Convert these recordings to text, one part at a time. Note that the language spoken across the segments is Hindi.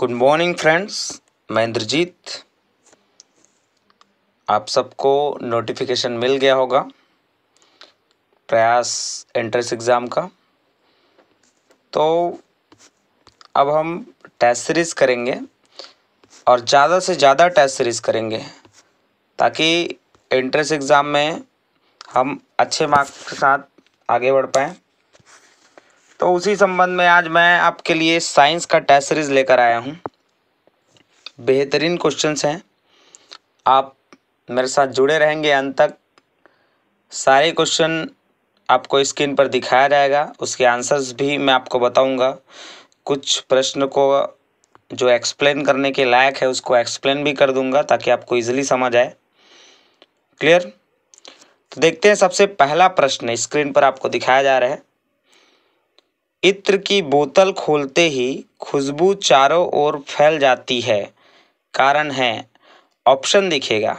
गुड मॉर्निंग फ्रेंड्स मैं इंद्रजीत आप सबको नोटिफिकेशन मिल गया होगा प्रयास एंट्रेंस एग्ज़ाम का तो अब हम टेस्ट सीरीज़ करेंगे और ज़्यादा से ज़्यादा टेस्ट सीरीज़ करेंगे ताकि एंट्रेंस एग्ज़ाम में हम अच्छे मार्क्स के साथ आगे बढ़ पाएँ तो उसी संबंध में आज मैं आपके लिए साइंस का टेस्ट सीरीज लेकर आया हूँ बेहतरीन क्वेश्चंस हैं आप मेरे साथ जुड़े रहेंगे अंत तक सारे क्वेश्चन आपको स्क्रीन पर दिखाया जाएगा उसके आंसर्स भी मैं आपको बताऊंगा कुछ प्रश्न को जो एक्सप्लेन करने के लायक है उसको एक्सप्लेन भी कर दूंगा ताकि आपको इजीली समझ आए क्लियर तो देखते हैं सबसे पहला प्रश्न स्क्रीन पर आपको दिखाया जा रहा है इत्र की बोतल खोलते ही खुशबू चारों ओर फैल जाती है कारण है ऑप्शन दिखेगा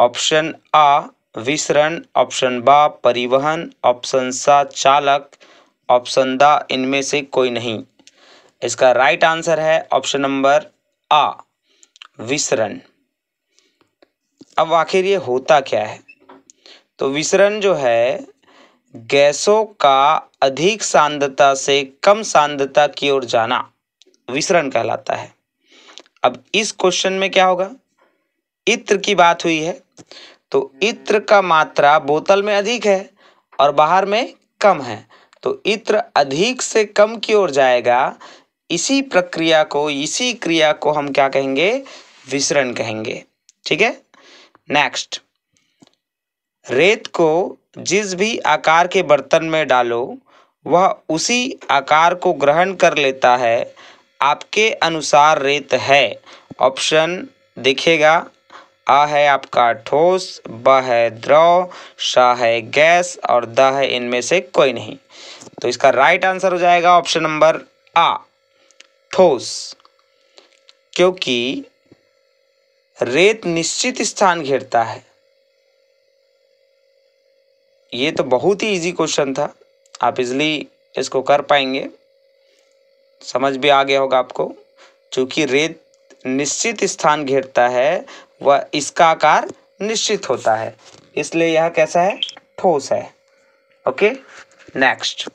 ऑप्शन आ विसरण ऑप्शन ब परिवहन ऑप्शन सा चालक ऑप्शन द इनमें से कोई नहीं इसका राइट आंसर है ऑप्शन नंबर आ विसरण अब आखिर ये होता क्या है तो विसरण जो है गैसों का अधिक सांद्रता से कम सांद्रता की ओर जाना विसरण कहलाता है अब इस क्वेश्चन में क्या होगा इत्र की बात हुई है तो इत्र का मात्रा बोतल में अधिक है और बाहर में कम है तो इत्र अधिक से कम की ओर जाएगा इसी प्रक्रिया को इसी क्रिया को हम क्या कहेंगे विसरण कहेंगे ठीक है नेक्स्ट रेत को जिस भी आकार के बर्तन में डालो वह उसी आकार को ग्रहण कर लेता है आपके अनुसार रेत है ऑप्शन देखेगा आ है आपका ठोस ब है द्रव श है गैस और द है इनमें से कोई नहीं तो इसका राइट आंसर हो जाएगा ऑप्शन नंबर आ ठोस क्योंकि रेत निश्चित स्थान घेरता है ये तो बहुत ही इजी क्वेश्चन था आप इजली इसको कर पाएंगे समझ भी आ गया होगा आपको चूंकि रेत निश्चित स्थान घेरता है वह इसका आकार निश्चित होता है इसलिए यह कैसा है ठोस है ओके नेक्स्ट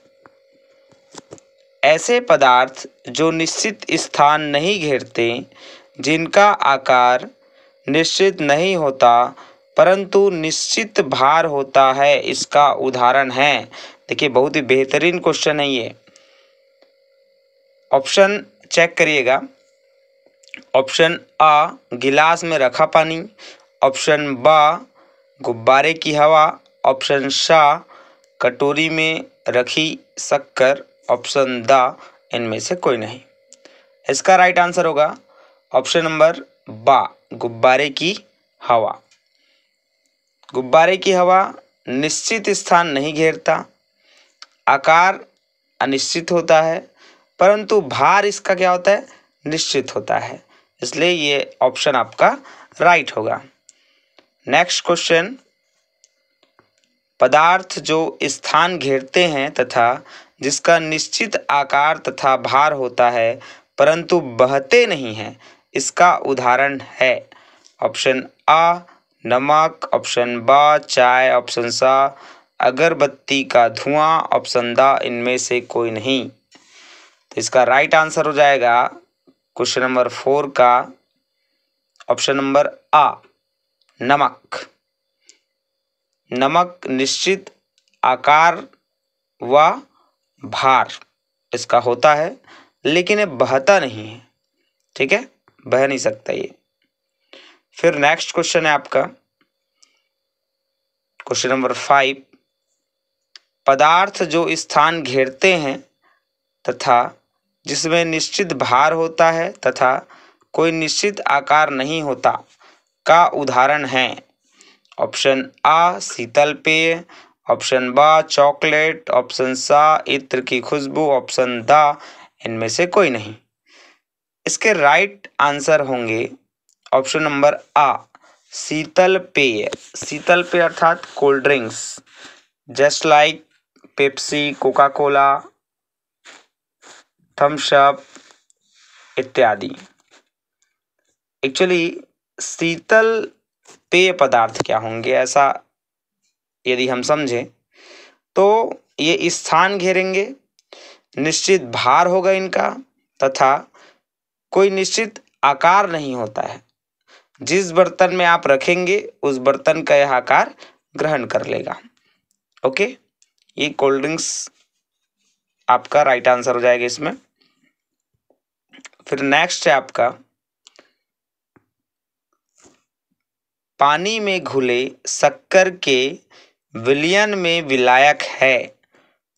ऐसे पदार्थ जो निश्चित स्थान नहीं घेरते जिनका आकार निश्चित नहीं होता परंतु निश्चित भार होता है इसका उदाहरण है देखिए बहुत ही बेहतरीन क्वेश्चन है ये ऑप्शन चेक करिएगा ऑप्शन अ गिलास में रखा पानी ऑप्शन ब गुब्बारे की हवा ऑप्शन श कटोरी में रखी शक्कर ऑप्शन द इनमें से कोई नहीं इसका राइट आंसर होगा ऑप्शन नंबर बा गुब्बारे की हवा गुब्बारे की हवा निश्चित स्थान नहीं घेरता आकार अनिश्चित होता है परंतु भार इसका क्या होता है निश्चित होता है इसलिए ये ऑप्शन आपका राइट होगा नेक्स्ट क्वेश्चन पदार्थ जो स्थान घेरते हैं तथा जिसका निश्चित आकार तथा भार होता है परंतु बहते नहीं हैं इसका उदाहरण है ऑप्शन आ नमक ऑप्शन बा चाय ऑप्शन सा अगरबत्ती का धुआं ऑप्शन दा इनमें से कोई नहीं तो इसका राइट आंसर हो जाएगा क्वेश्चन नंबर फोर का ऑप्शन नंबर आ नमक नमक निश्चित आकार व भार इसका होता है लेकिन ये बहता नहीं है ठीक है बह नहीं सकता ये फिर नेक्स्ट क्वेश्चन है आपका क्वेश्चन नंबर फाइव पदार्थ जो स्थान घेरते हैं तथा जिसमें निश्चित भार होता है तथा कोई निश्चित आकार नहीं होता का उदाहरण है ऑप्शन आ शीतल पेय ऑप्शन ब चॉकलेट ऑप्शन सा इत्र की खुशबू ऑप्शन द इनमें से कोई नहीं इसके राइट आंसर होंगे ऑप्शन नंबर आ शीतल पेय शीतल पेय अर्थात cold drinks just like Pepsi Coca Cola Thums Up इत्यादि एक्चुअली शीतल पेय पदार्थ क्या होंगे ऐसा यदि हम समझें तो ये स्थान घेरेंगे निश्चित भार होगा इनका तथा कोई निश्चित आकार नहीं होता है जिस बर्तन में आप रखेंगे उस बर्तन का यह आकार ग्रहण कर लेगा ओके ये कोल्ड ड्रिंक्स आपका राइट आंसर हो जाएगा इसमें फिर नेक्स्ट है आपका पानी में घुले शक्कर के विलयन में विलायक है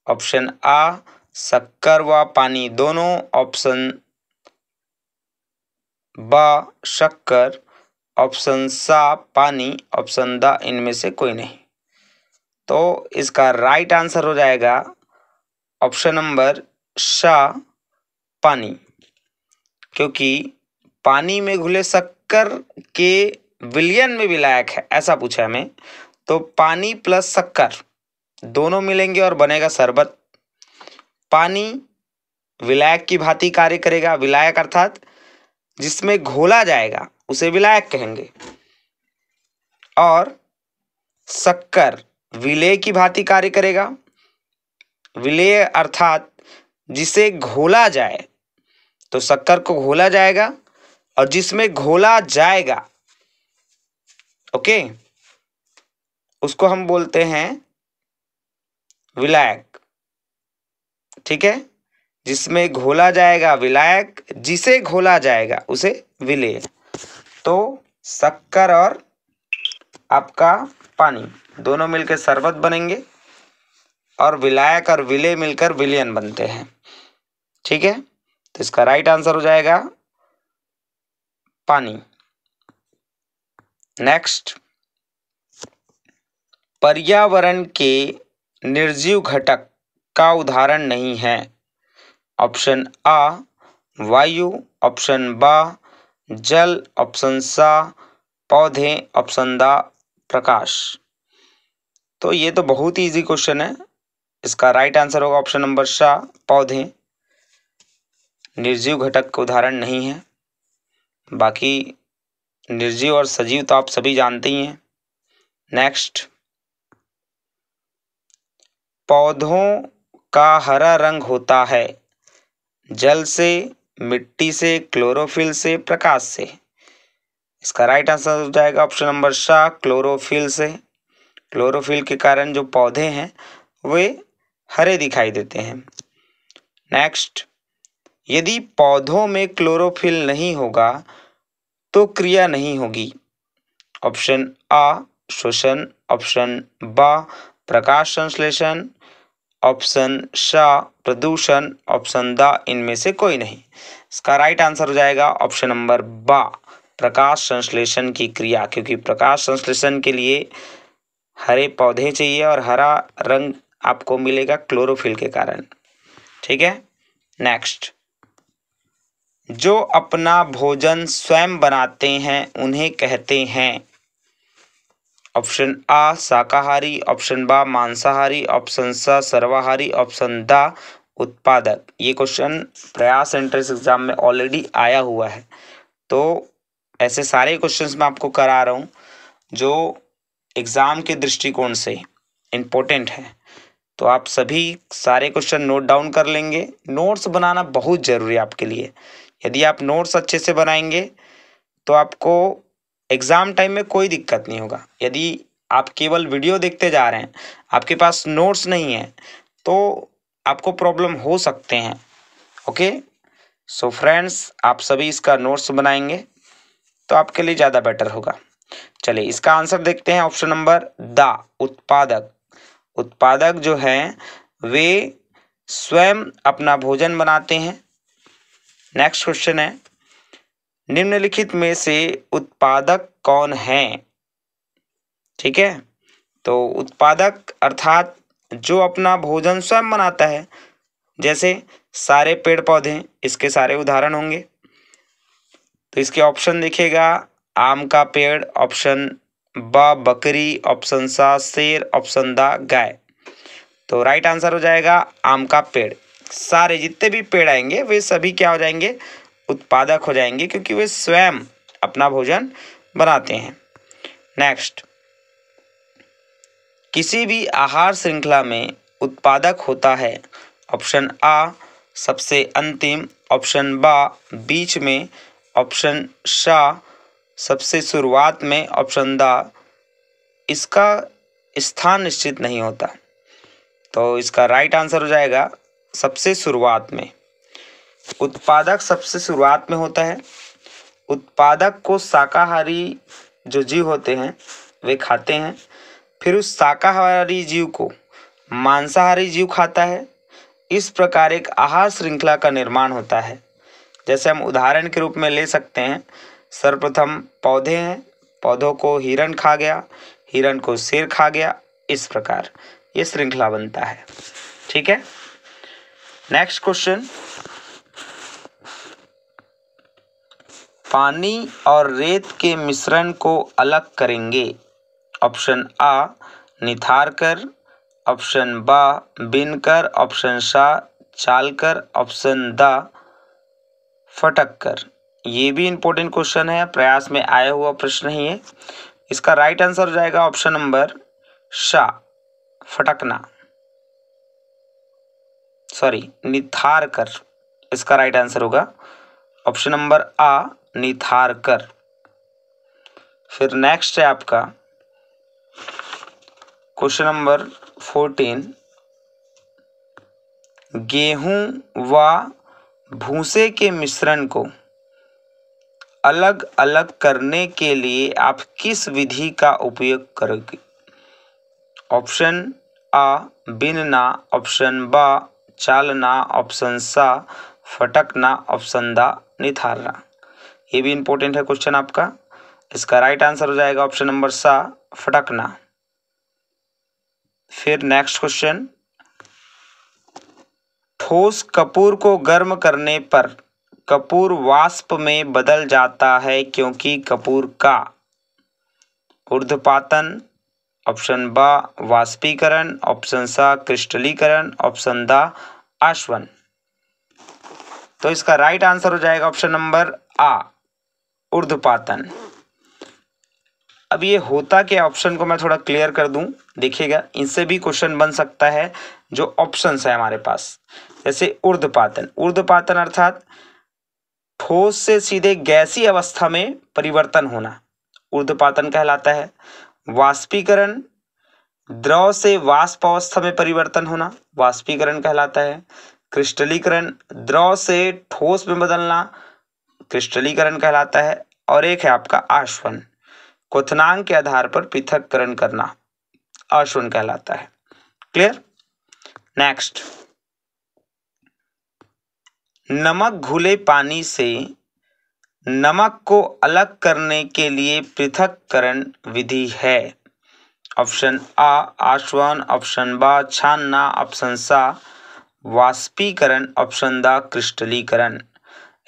ऑप्शन आ शक्कर व पानी दोनों ऑप्शन ब शक्कर ऑप्शन सा पानी ऑप्शन द इनमें से कोई नहीं तो इसका राइट आंसर हो जाएगा ऑप्शन नंबर सा पानी क्योंकि पानी में घुले शक्कर के विलियन में विलायक है ऐसा पूछा हमें तो पानी प्लस शक्कर दोनों मिलेंगे और बनेगा शरबत पानी विलायक की भांति कार्य करेगा विलायक अर्थात जिसमें घोला जाएगा उसे विलायक कहेंगे और शक्कर विले की भांति कार्य करेगा विले अर्थात जिसे घोला जाए तो शक्कर को घोला जाएगा और जिसमें घोला जाएगा ओके उसको हम बोलते हैं विलायक ठीक है जिसमें घोला जाएगा विलायक जिसे घोला जाएगा उसे विलेय तो शक्कर और आपका पानी दोनों मिलकर शरबत बनेंगे और विलायक और विले मिलकर विलियन बनते हैं ठीक है तो इसका राइट आंसर हो जाएगा पानी नेक्स्ट पर्यावरण के निर्जीव घटक का उदाहरण नहीं है ऑप्शन आ वायु ऑप्शन बा जल ऑप्शन सा पौधे ऑप्शन दा प्रकाश तो ये तो बहुत ही इजी क्वेश्चन है इसका राइट आंसर होगा ऑप्शन नंबर सा पौधे निर्जीव घटक का उदाहरण नहीं है बाकी निर्जीव और सजीव तो आप सभी जानते ही हैं नेक्स्ट पौधों का हरा रंग होता है जल से मिट्टी से क्लोरोफिल से प्रकाश से इसका राइट आंसर हो जाएगा ऑप्शन नंबर शाह क्लोरोफिल से क्लोरोफिल के कारण जो पौधे हैं वे हरे दिखाई देते हैं नेक्स्ट यदि पौधों में क्लोरोफिल नहीं होगा तो क्रिया नहीं होगी ऑप्शन आ शोषण ऑप्शन ब प्रकाश संश्लेषण ऑप्शन श प्रदूषण ऑप्शन द इनमें से कोई नहीं इसका राइट आंसर हो जाएगा ऑप्शन नंबर बा प्रकाश संश्लेषण की क्रिया क्योंकि प्रकाश संश्लेषण के लिए हरे पौधे चाहिए और हरा रंग आपको मिलेगा क्लोरोफिल के कारण ठीक है नेक्स्ट जो अपना भोजन स्वयं बनाते हैं उन्हें कहते हैं ऑप्शन आ शाकाहारी ऑप्शन बा मांसाहारी ऑप्शन स सर्वाहारी ऑप्शन द उत्पादक ये क्वेश्चन प्रयास एंट्रेंस एग्ज़ाम में ऑलरेडी आया हुआ है तो ऐसे सारे क्वेश्चंस मैं आपको करा रहा हूँ जो एग्ज़ाम के दृष्टिकोण से इम्पोर्टेंट है तो आप सभी सारे क्वेश्चन नोट डाउन कर लेंगे नोट्स बनाना बहुत ज़रूरी है आपके लिए यदि आप नोट्स अच्छे से बनाएंगे तो आपको एग्ज़ाम टाइम में कोई दिक्कत नहीं होगा यदि आप केवल वीडियो देखते जा रहे हैं आपके पास नोट्स नहीं है तो आपको प्रॉब्लम हो सकते हैं ओके सो फ्रेंड्स आप सभी इसका नोट्स बनाएंगे तो आपके लिए ज़्यादा बेटर होगा चलिए इसका आंसर देखते हैं ऑप्शन नंबर द उत्पादक उत्पादक जो है वे स्वयं अपना भोजन बनाते हैं नेक्स्ट क्वेश्चन है निम्नलिखित में से उत्पादक कौन है ठीक है तो उत्पादक अर्थात जो अपना भोजन स्वयं बनाता है जैसे सारे पेड़ पौधे इसके सारे उदाहरण होंगे तो इसके ऑप्शन देखिएगा आम का पेड़ ऑप्शन ब बकरी ऑप्शन सा शेर ऑप्शन द गाय तो राइट आंसर हो जाएगा आम का पेड़ सारे जितने भी पेड़ आएंगे वे सभी क्या हो जाएंगे उत्पादक हो जाएंगे क्योंकि वे स्वयं अपना भोजन बनाते हैं नेक्स्ट किसी भी आहार श्रृंखला में उत्पादक होता है ऑप्शन आ सबसे अंतिम ऑप्शन बा बीच में ऑप्शन शा सबसे शुरुआत में ऑप्शन दा इसका स्थान निश्चित नहीं होता तो इसका राइट आंसर हो जाएगा सबसे शुरुआत में उत्पादक सबसे शुरुआत में होता है उत्पादक को शाकाहारी जो जीव होते हैं वे खाते हैं फिर उस शाकाहारी जीव को मांसाहारी जीव खाता है इस प्रकार एक आहार श्रृंखला का निर्माण होता है जैसे हम उदाहरण के रूप में ले सकते हैं सर्वप्रथम पौधे हैं पौधों को हिरण खा गया हिरण को शेर खा गया इस प्रकार ये श्रृंखला बनता है ठीक है नेक्स्ट क्वेश्चन पानी और रेत के मिश्रण को अलग करेंगे ऑप्शन आ निथारकर ऑप्शन बा बिनकर ऑप्शन सा चालकर ऑप्शन द फटक कर ये भी इंपॉर्टेंट क्वेश्चन है प्रयास में आया हुआ प्रश्न ही है इसका राइट आंसर हो जाएगा ऑप्शन नंबर सा फटकना सॉरी निथार कर इसका राइट आंसर होगा ऑप्शन नंबर आ निथार कर फिर नेक्स्ट है आपका क्वेश्चन नंबर फोर्टीन गेहूं व भूसे के मिश्रण को अलग अलग करने के लिए आप किस विधि का उपयोग करोगे ऑप्शन आ बिनना ऑप्शन ब चालना ऑप्शन सा फटकना ऑप्शन दा निथारना ये भी इम्पोर्टेंट है क्वेश्चन आपका इसका राइट आंसर हो जाएगा ऑप्शन नंबर सा फटकना फिर नेक्स्ट क्वेश्चन ठोस कपूर को गर्म करने पर कपूर वाष्प में बदल जाता है क्योंकि कपूर का उर्धपातन ऑप्शन ब वाष्पीकरण ऑप्शन सा क्रिस्टलीकरण ऑप्शन द आश्वन तो इसका राइट आंसर हो जाएगा ऑप्शन नंबर आ उर्धपातन अब ये होता क्या ऑप्शन को मैं थोड़ा क्लियर कर दूं देखिएगा इनसे भी क्वेश्चन बन सकता है जो ऑप्शंस है हमारे पास जैसे उर्धपातन उर्धपातन अर्थात ठोस से सीधे गैसी अवस्था में परिवर्तन होना उर्धपातन कहलाता है वाष्पीकरण द्रव से वाष्प अवस्था में परिवर्तन होना वाष्पीकरण कहलाता है क्रिस्टलीकरण द्रव से ठोस में बदलना क्रिस्टलीकरण कहलाता है और एक है आपका आश्वन क्वनांग के आधार पर पृथककरण करना अश्वन कहलाता है क्लियर नेक्स्ट नमक घुले पानी से नमक को अलग करने के लिए पृथककरण विधि है ऑप्शन आ आश्वन ऑप्शन ब छानना ऑप्शन सा वाष्पीकरण ऑप्शन द क्रिस्टलीकरण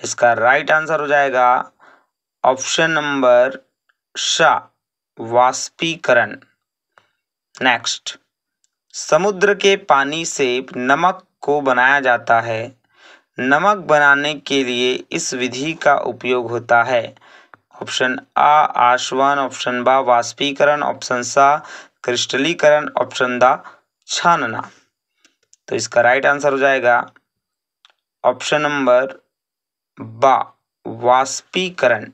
इसका राइट आंसर हो जाएगा ऑप्शन नंबर क्षा वाष्पीकरण नेक्स्ट समुद्र के पानी से नमक को बनाया जाता है नमक बनाने के लिए इस विधि का उपयोग होता है ऑप्शन आ आश्वन ऑप्शन बा वाष्पीकरण ऑप्शन सा क्रिस्टलीकरण ऑप्शन दा छानना तो इसका राइट आंसर हो जाएगा ऑप्शन नंबर बा वाष्पीकरण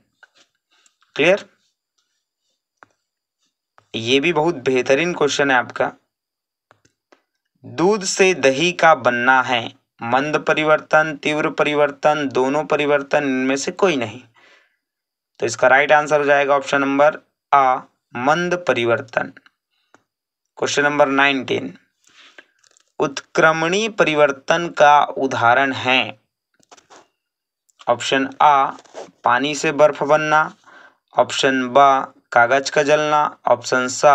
क्लियर ये भी बहुत बेहतरीन क्वेश्चन है आपका दूध से दही का बनना है मंद परिवर्तन तीव्र परिवर्तन दोनों परिवर्तन इनमें से कोई नहीं तो इसका राइट आंसर हो जाएगा ऑप्शन नंबर आ मंद परिवर्तन क्वेश्चन नंबर नाइनटीन उत्क्रमणी परिवर्तन का उदाहरण है ऑप्शन आ पानी से बर्फ बनना ऑप्शन ब कागज का जलना ऑप्शन स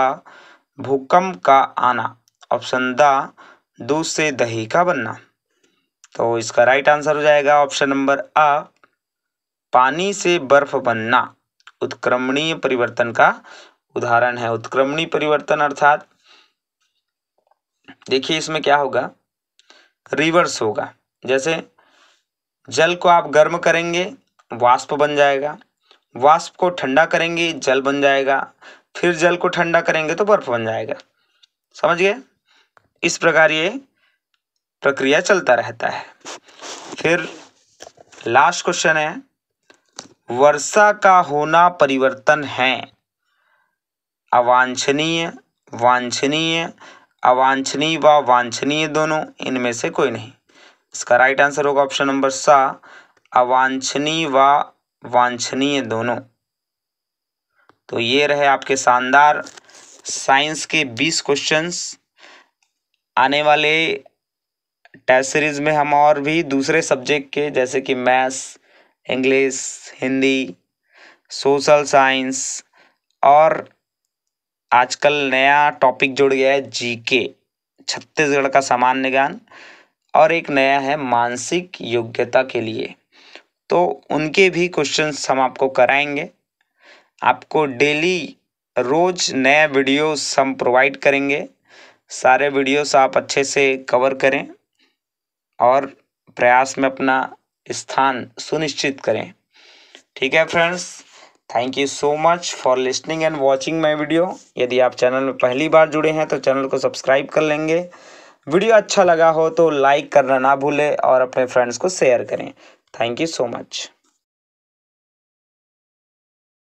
भूकंप का आना ऑप्शन द दूध से दही का बनना तो इसका राइट आंसर हो जाएगा ऑप्शन नंबर अ पानी से बर्फ बनना उत्क्रमणीय परिवर्तन का उदाहरण है उत्क्रमणीय परिवर्तन अर्थात देखिए इसमें क्या होगा रिवर्स होगा जैसे जल को आप गर्म करेंगे वाष्प बन जाएगा वाष्प को ठंडा करेंगे जल बन जाएगा फिर जल को ठंडा करेंगे तो बर्फ बन जाएगा समझ गए इस प्रकार ये प्रक्रिया चलता रहता है फिर लास्ट क्वेश्चन है वर्षा का होना परिवर्तन है अवांछनीय वांछनीय अवांछनीय व वांछनीय दोनों इनमें से कोई नहीं इसका राइट आंसर होगा ऑप्शन नंबर सा अवांछनीय व वांछनीय दोनों तो ये रहे आपके शानदार साइंस के बीस क्वेश्चंस आने वाले टेस्ट सीरीज में हम और भी दूसरे सब्जेक्ट के जैसे कि maths English Hindi social science और आजकल नया टॉपिक जुड़ गया है जीके छत्तीसगढ़ का सामान्य ज्ञान और एक नया है मानसिक योग्यता के लिए तो उनके भी क्वेश्चन हम आपको कराएंगे आपको डेली रोज़ नया वीडियो हम प्रोवाइड करेंगे सारे वीडियोस आप अच्छे से कवर करें और प्रयास में अपना स्थान सुनिश्चित करें ठीक है friends thank you so much for listening and watching my video यदि आप चैनल में पहली बार जुड़े हैं तो चैनल को सब्सक्राइब कर लेंगे वीडियो अच्छा लगा हो तो लाइक करना ना भूलें और अपने फ्रेंड्स को शेयर करें Thank you so much.